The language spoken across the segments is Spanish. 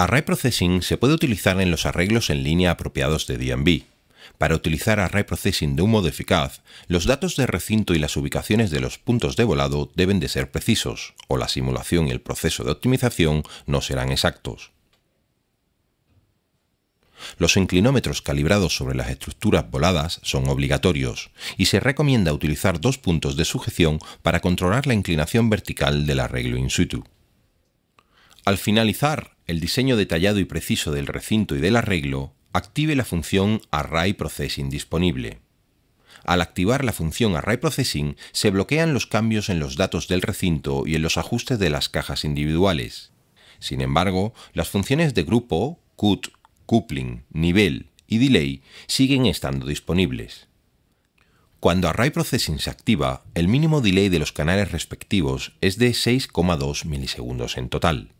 Array Processing se puede utilizar en los arreglos en línea apropiados de DMV. Para utilizar Array Processing de un modo eficaz, los datos de recinto y las ubicaciones de los puntos de volado deben de ser precisos, o la simulación y el proceso de optimización no serán exactos. Los inclinómetros calibrados sobre las estructuras voladas son obligatorios y se recomienda utilizar dos puntos de sujeción para controlar la inclinación vertical del arreglo in situ. Al finalizar el diseño detallado y preciso del recinto y del arreglo, active la función Array Processing disponible. Al activar la función Array Processing, se bloquean los cambios en los datos del recinto y en los ajustes de las cajas individuales. Sin embargo, las funciones de grupo, cut, coupling, nivel y delay siguen estando disponibles. Cuando Array Processing se activa, el mínimo delay de los canales respectivos es de 6,2 milisegundos en total.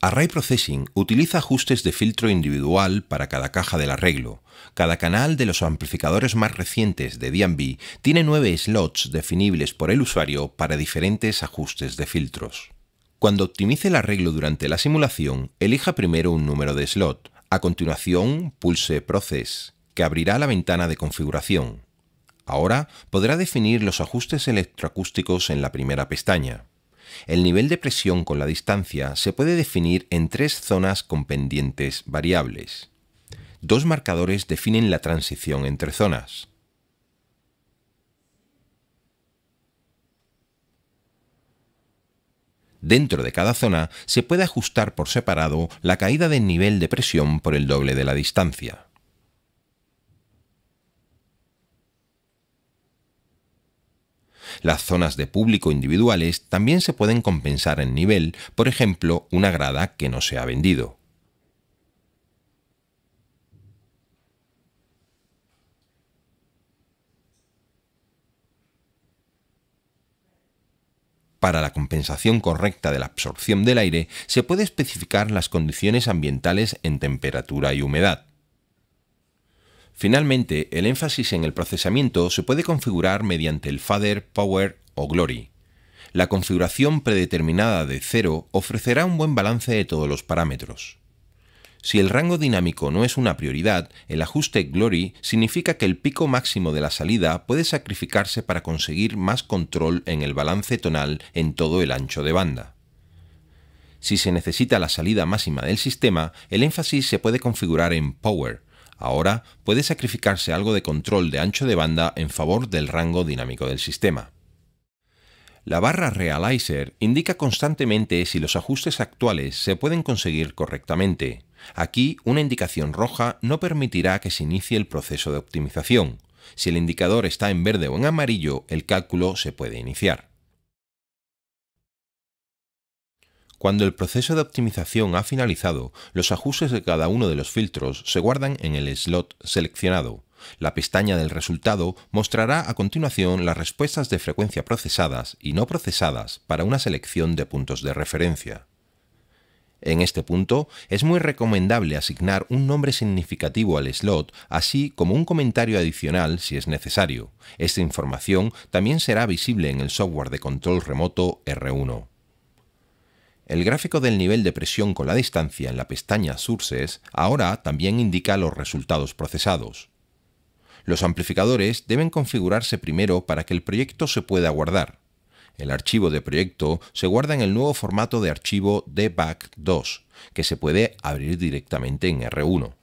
Array Processing utiliza ajustes de filtro individual para cada caja del arreglo. Cada canal de los amplificadores más recientes de DB tiene nueve slots definibles por el usuario para diferentes ajustes de filtros. Cuando optimice el arreglo durante la simulación, elija primero un número de slot. A continuación, pulse Process, que abrirá la ventana de configuración. Ahora podrá definir los ajustes electroacústicos en la primera pestaña. El nivel de presión con la distancia se puede definir en tres zonas con pendientes variables. Dos marcadores definen la transición entre zonas. Dentro de cada zona se puede ajustar por separado la caída del nivel de presión por el doble de la distancia. Las zonas de público individuales también se pueden compensar en nivel, por ejemplo, una grada que no se ha vendido. Para la compensación correcta de la absorción del aire se puede especificar las condiciones ambientales en temperatura y humedad. Finalmente, el énfasis en el procesamiento se puede configurar mediante el Fader, Power o Glory. La configuración predeterminada de 0 ofrecerá un buen balance de todos los parámetros. Si el rango dinámico no es una prioridad, el ajuste Glory significa que el pico máximo de la salida puede sacrificarse para conseguir más control en el balance tonal en todo el ancho de banda. Si se necesita la salida máxima del sistema, el énfasis se puede configurar en Power, Ahora puede sacrificarse algo de control de ancho de banda en favor del rango dinámico del sistema. La barra Realizer indica constantemente si los ajustes actuales se pueden conseguir correctamente. Aquí una indicación roja no permitirá que se inicie el proceso de optimización. Si el indicador está en verde o en amarillo, el cálculo se puede iniciar. Cuando el proceso de optimización ha finalizado, los ajustes de cada uno de los filtros se guardan en el slot seleccionado. La pestaña del resultado mostrará a continuación las respuestas de frecuencia procesadas y no procesadas para una selección de puntos de referencia. En este punto, es muy recomendable asignar un nombre significativo al slot, así como un comentario adicional si es necesario. Esta información también será visible en el software de control remoto R1. El gráfico del nivel de presión con la distancia en la pestaña Sources ahora también indica los resultados procesados. Los amplificadores deben configurarse primero para que el proyecto se pueda guardar. El archivo de proyecto se guarda en el nuevo formato de archivo dbac 2 que se puede abrir directamente en R1.